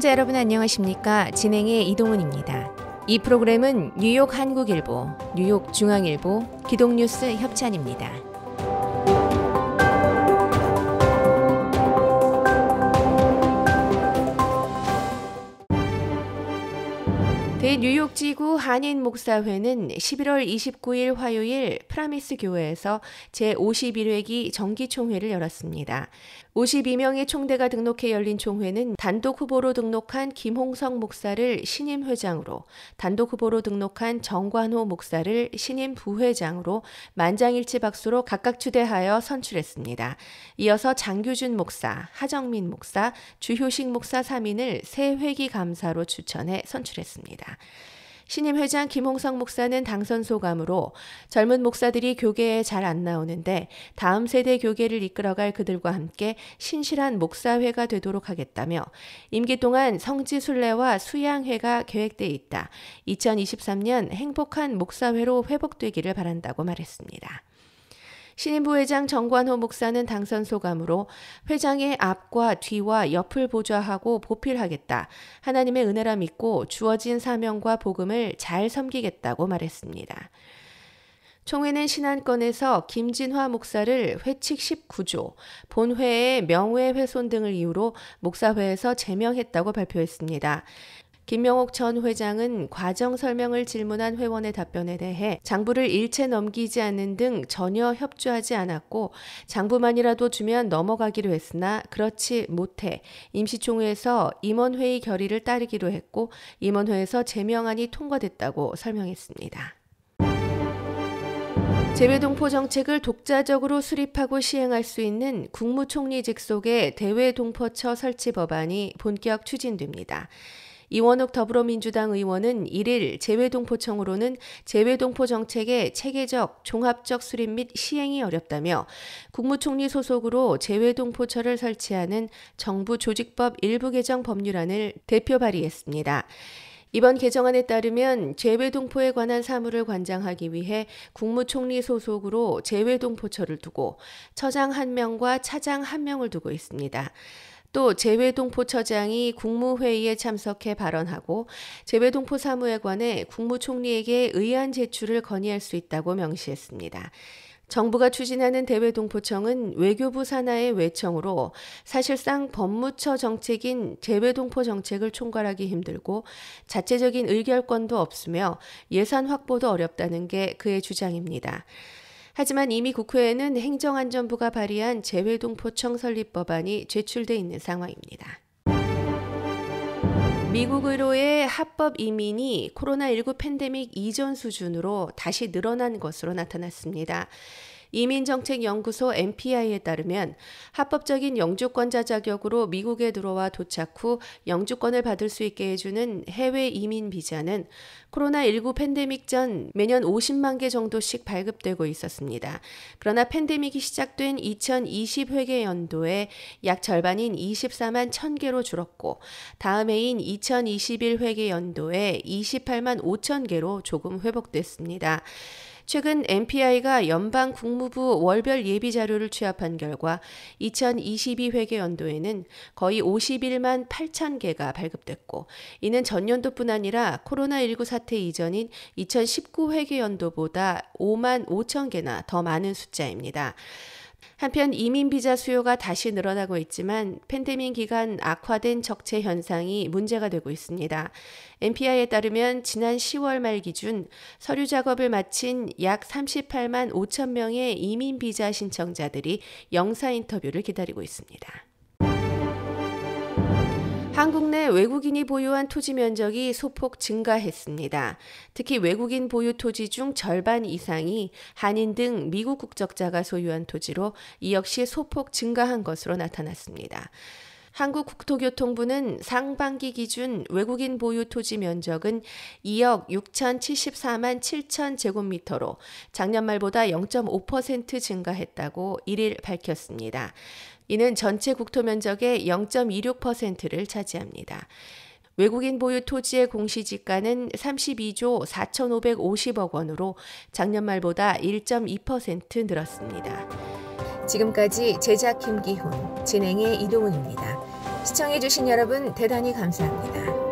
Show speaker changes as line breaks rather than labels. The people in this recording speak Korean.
시청자 여러분 안녕하십니까? 진행의 이동훈입니다. 이 프로그램은 뉴욕 한국일보, 뉴욕 중앙일보, 기동뉴스 협찬입니다.
뉴욕지구 한인 목사회는 11월 29일 화요일 프라미스 교회에서 제51회기 정기총회를 열었습니다. 52명의 총대가 등록해 열린 총회는 단독 후보로 등록한 김홍성 목사를 신임 회장으로, 단독 후보로 등록한 정관호 목사를 신임 부회장으로 만장일치 박수로 각각 추대하여 선출했습니다. 이어서 장규준 목사, 하정민 목사, 주효식 목사 3인을 새 회기 감사로 추천해 선출했습니다. 신임 회장 김홍성 목사는 당선 소감으로 젊은 목사들이 교계에 잘 안 나오는데 다음 세대 교계를 이끌어갈 그들과 함께 신실한 목사회가 되도록 하겠다며 임기 동안 성지 순례와 수양회가 계획돼 있다. 2023년 행복한 목사회로 회복되기를 바란다고 말했습니다. 신임부 회장 정관호 목사는 당선 소감으로 회장의 앞과 뒤와 옆을 보좌하고 보필하겠다. 하나님의 은혜라 믿고 주어진 사명과 복음을 잘 섬기겠다고 말했습니다. 총회는 신안건에서 김진화 목사를 회칙 19조, 본회의 명예 훼손 등을 이유로 목사회에서 제명했다고 발표했습니다. 김명옥 전 회장은 과정 설명을 질문한 회원의 답변에 대해 장부를 일체 넘기지 않는 등 전혀 협조하지 않았고 장부만이라도 주면 넘어가기로 했으나 그렇지 못해 임시총회에서 임원회의 결의를 따르기로 했고 임원회에서 제명안이 통과됐다고 설명했습니다. 재외동포 정책을 독자적으로 수립하고 시행할 수 있는 국무총리 직속의 대외동포처 설치 법안이 본격 추진됩니다. 이원욱 더불어민주당 의원은 1일 재외동포청으로는 재외동포 정책의 체계적, 종합적 수립 및 시행이 어렵다며 국무총리 소속으로 재외동포처를 설치하는 정부 조직법 일부 개정 법률안을 대표 발의했습니다. 이번 개정안에 따르면 재외동포에 관한 사무를 관장하기 위해 국무총리 소속으로 재외동포처를 두고 처장 1명과 차장 1명을 두고 있습니다. 또 재외동포처장이 국무회의에 참석해 발언하고 재외동포 사무에 관해 국무총리에게 의안 제출을 건의할 수 있다고 명시했습니다. 정부가 추진하는 대외동포청은 외교부 산하의 외청으로 사실상 법무처 정책인 재외동포 정책을 총괄하기 힘들고 자체적인 의결권도 없으며 예산 확보도 어렵다는 게 그의 주장입니다. 하지만 이미 국회에는 행정안전부가 발의한 재외동포청 설립 법안이 제출돼 있는 상황입니다. 미국 의료의 합법 이민이 코로나19 팬데믹 이전 수준으로 다시 늘어난 것으로 나타났습니다. 이민정책연구소 MPI에 따르면 합법적인 영주권자 자격으로 미국에 들어와 도착 후 영주권을 받을 수 있게 해주는 해외 이민 비자는 코로나19 팬데믹 전 매년 50만 개 정도씩 발급되고 있었습니다. 그러나 팬데믹이 시작된 2020 회계 연도에 약 절반인 24만 1000개로 줄었고 다음 해인 2021 회계 연도에 28만 5000개로 조금 회복됐습니다. 최근 MPI가 연방 국무부 월별 예비 자료를 취합한 결과 2022 회계 연도에는 거의 51만 8천 개가 발급됐고 이는 전년도뿐 아니라 코로나19 사태 이전인 2019 회계 연도보다 5만 5천 개나 더 많은 숫자입니다. 한편 이민 비자 수요가 다시 늘어나고 있지만 팬데믹 기간 악화된 적체 현상이 문제가 되고 있습니다. MPI에 따르면 지난 10월 말 기준 서류 작업을 마친 약 38만 5천 명의 이민 비자 신청자들이 영사 인터뷰를 기다리고 있습니다. 외국인이 보유한 토지 면적이 소폭 증가했습니다. 특히 외국인 보유 토지 중 절반 이상이 한인 등 미국 국적자가 소유한 토지로 이 역시 소폭 증가한 것으로 나타났습니다. 한국국토교통부는 상반기 기준 외국인 보유 토지 면적은 2억 6,074만 7천 제곱미터로 작년 말보다 0.5% 증가했다고 1일 밝혔습니다. 이는 전체 국토 면적의 0.26%를 차지합니다. 외국인 보유 토지의 공시지가는 32조 4,550억 원으로 작년 말보다 1.2% 늘었습니다. 지금까지 제작 김기훈, 진행의
이동훈입니다. 시청해주신 여러분 대단히 감사합니다.